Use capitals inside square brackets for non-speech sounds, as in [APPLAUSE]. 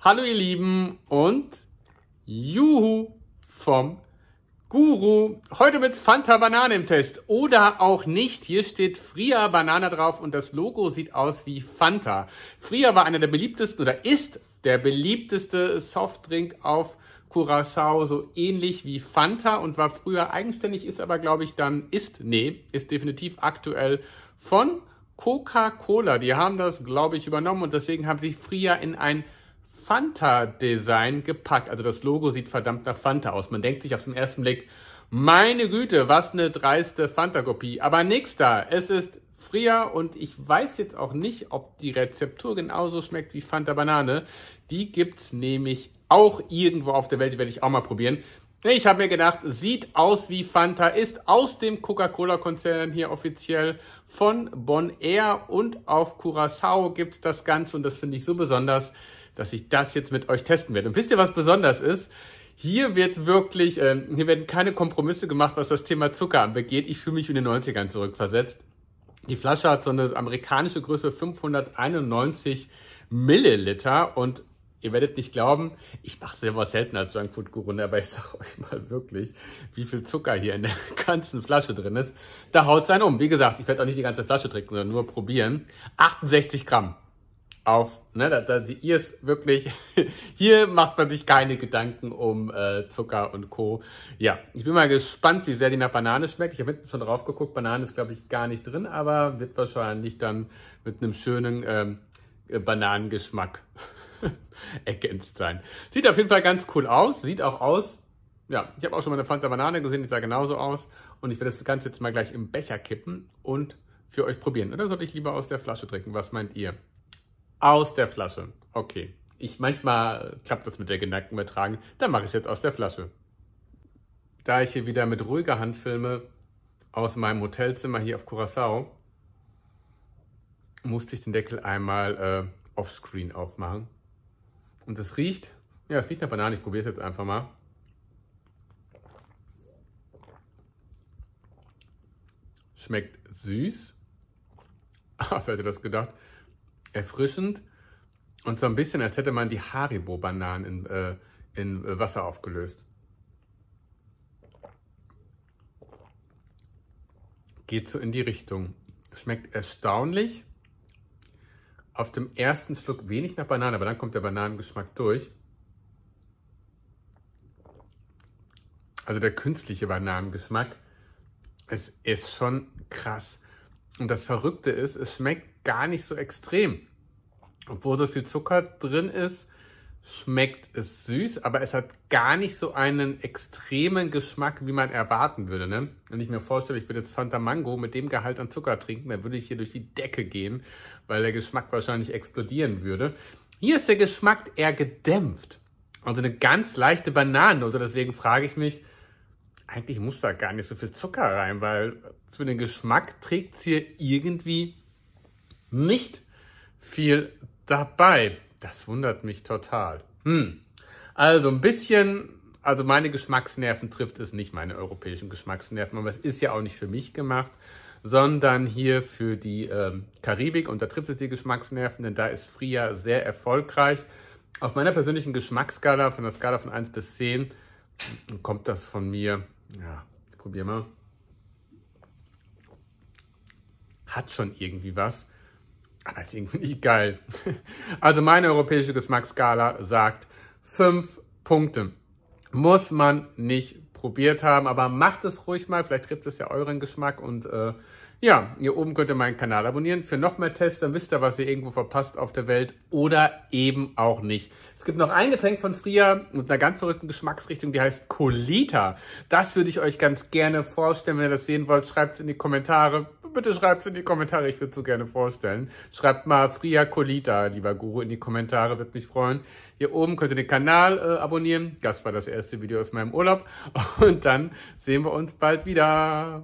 Hallo ihr Lieben und Juhu vom Guru. Heute mit Fanta Banane im Test oder auch nicht. Hier steht Fria Banana drauf und das Logo sieht aus wie Fanta. Fria war einer der beliebtesten oder ist der beliebteste Softdrink auf Curacao so ähnlich wie Fanta und war früher eigenständig, ist aber glaube ich dann, ist, nee, ist definitiv aktuell von Coca-Cola. Die haben das glaube ich übernommen und deswegen haben sie Fria in ein Fanta-Design gepackt. Also das Logo sieht verdammt nach Fanta aus. Man denkt sich auf den ersten Blick, meine Güte, was eine dreiste Fanta-Kopie. Aber nix da, es ist Fria und ich weiß jetzt auch nicht, ob die Rezeptur genauso schmeckt wie Fanta Banane. Die gibt's nämlich auch irgendwo auf der Welt, Die werde ich auch mal probieren. Ich habe mir gedacht, sieht aus wie Fanta, ist aus dem Coca-Cola-Konzern hier offiziell von Bon Air und auf Curacao es das Ganze und das finde ich so besonders dass ich das jetzt mit euch testen werde. Und wisst ihr, was besonders ist? Hier wird wirklich, äh, hier werden keine Kompromisse gemacht, was das Thema Zucker angeht. Ich fühle mich in den 90ern zurückversetzt. Die Flasche hat so eine amerikanische Größe 591 Milliliter und ihr werdet nicht glauben, ich mache selber selten als Junkfood-Guru, ne, aber ich sage euch mal wirklich, wie viel Zucker hier in der [LAUGHS] ganzen Flasche drin ist. Da haut es einen um. Wie gesagt, ich werde auch nicht die ganze Flasche trinken, sondern nur probieren. 68 Gramm auf, ne, da, da ihr es wirklich, [LAUGHS] hier macht man sich keine Gedanken um äh, Zucker und Co. Ja, ich bin mal gespannt, wie sehr die nach Banane schmeckt. Ich habe hinten schon drauf geguckt, Banane ist, glaube ich, gar nicht drin, aber wird wahrscheinlich dann mit einem schönen ähm, Bananengeschmack [LAUGHS] ergänzt sein. Sieht auf jeden Fall ganz cool aus, sieht auch aus, ja, ich habe auch schon mal eine Fanta Banane gesehen, die sah genauso aus und ich werde das Ganze jetzt mal gleich im Becher kippen und für euch probieren. Oder sollte ich lieber aus der Flasche trinken? Was meint ihr? Aus der Flasche. Okay. Ich manchmal klappt das mit der geneigten Übertragen. Dann mache ich es jetzt aus der Flasche. Da ich hier wieder mit ruhiger Hand filme aus meinem Hotelzimmer hier auf Curacao, musste ich den Deckel einmal äh, offscreen aufmachen. Und es riecht, ja, es riecht nach Banane. Ich probiere es jetzt einfach mal. Schmeckt süß. Ah, [LAUGHS] wer hätte das gedacht? erfrischend und so ein bisschen, als hätte man die Haribo-Bananen in, äh, in äh, Wasser aufgelöst. Geht so in die Richtung. Schmeckt erstaunlich. Auf dem ersten Schluck wenig nach Banane, aber dann kommt der Bananengeschmack durch. Also der künstliche Bananengeschmack. Es ist schon krass. Und das Verrückte ist, es schmeckt gar nicht so extrem. Obwohl so viel Zucker drin ist, schmeckt es süß, aber es hat gar nicht so einen extremen Geschmack, wie man erwarten würde. Ne? Wenn ich mir vorstelle, ich würde jetzt Fanta Mango mit dem Gehalt an Zucker trinken, dann würde ich hier durch die Decke gehen, weil der Geschmack wahrscheinlich explodieren würde. Hier ist der Geschmack eher gedämpft. Also eine ganz leichte Bananennote. Also deswegen frage ich mich, eigentlich muss da gar nicht so viel Zucker rein, weil für den Geschmack trägt es hier irgendwie nicht viel dabei. Das wundert mich total. Hm. Also ein bisschen, also meine Geschmacksnerven trifft es nicht, meine europäischen Geschmacksnerven, aber es ist ja auch nicht für mich gemacht, sondern hier für die ähm, Karibik und da trifft es die Geschmacksnerven, denn da ist Fria sehr erfolgreich. Auf meiner persönlichen Geschmacksskala, von der Skala von 1 bis 10, kommt das von mir, ja, ich probiere mal, hat schon irgendwie was, aber ist irgendwie nicht geil. [LAUGHS] Also meine europäische Geschmacksskala sagt fünf Punkte. Muss man nicht probiert haben, aber macht es ruhig mal, vielleicht trifft es ja euren Geschmack und äh, ja, hier oben könnt ihr meinen Kanal abonnieren für noch mehr Tests, dann wisst ihr, was ihr irgendwo verpasst auf der Welt oder eben auch nicht. Es gibt noch ein Getränk von Fria mit einer ganz verrückten Geschmacksrichtung, die heißt Colita. Das würde ich euch ganz gerne vorstellen. Wenn ihr das sehen wollt, schreibt es in die Kommentare. Bitte schreibt es in die Kommentare, ich würde es so gerne vorstellen. Schreibt mal Fria Colita, lieber Guru, in die Kommentare, würde mich freuen. Hier oben könnt ihr den Kanal äh, abonnieren. Das war das erste Video aus meinem Urlaub. [LAUGHS] Und dann sehen wir uns bald wieder.